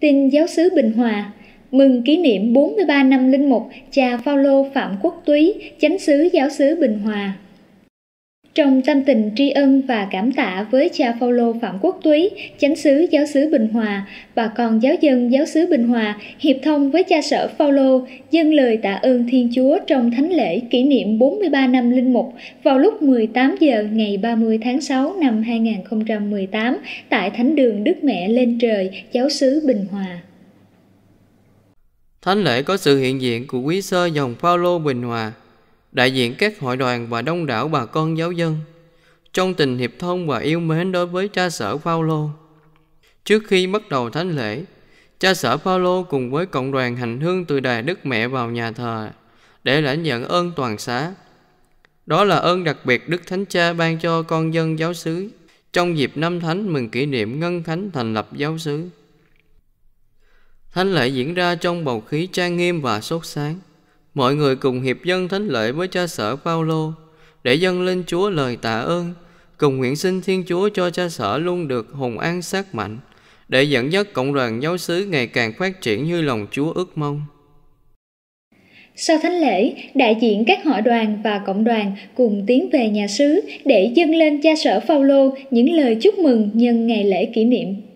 Tin giáo sứ Bình Hòa mừng kỷ niệm 43 năm linh mục cha Phaolô Phạm Quốc Túy, chánh xứ giáo sứ Bình Hòa. Trong tâm tình tri ân và cảm tạ với cha Phaolô Phạm Quốc Túy, chánh xứ giáo xứ Bình Hòa, bà con giáo dân giáo xứ Bình Hòa hiệp thông với cha sở Phaolô dâng lời tạ ơn Thiên Chúa trong thánh lễ kỷ niệm 43 năm linh mục vào lúc 18 giờ ngày 30 tháng 6 năm 2018 tại Thánh đường Đức Mẹ Lên Trời, giáo xứ Bình Hòa. Thánh lễ có sự hiện diện của quý sơ dòng Phaolô Bình Hòa đại diện các hội đoàn và đông đảo bà con giáo dân trong tình hiệp thông và yêu mến đối với cha sở Phaolô. Trước khi bắt đầu thánh lễ, cha sở Phaolô cùng với cộng đoàn hành hương từ đài Đức Mẹ vào nhà thờ để lãnh nhận ơn toàn xá. Đó là ơn đặc biệt Đức Thánh Cha ban cho con dân giáo xứ trong dịp năm thánh mừng kỷ niệm ngân thánh thành lập giáo xứ. Thánh lễ diễn ra trong bầu khí trang nghiêm và sốt sáng. Mọi người cùng hiệp dân thánh lễ với cha sở Phaolô để dâng lên Chúa lời tạ ơn, cùng nguyện xin Thiên Chúa cho cha sở luôn được hùng an sát mạnh, để dẫn dắt cộng đoàn giáo xứ ngày càng phát triển như lòng Chúa ước mong. Sau thánh lễ, đại diện các họ đoàn và cộng đoàn cùng tiến về nhà xứ để dâng lên cha sở Phaolô những lời chúc mừng nhân ngày lễ kỷ niệm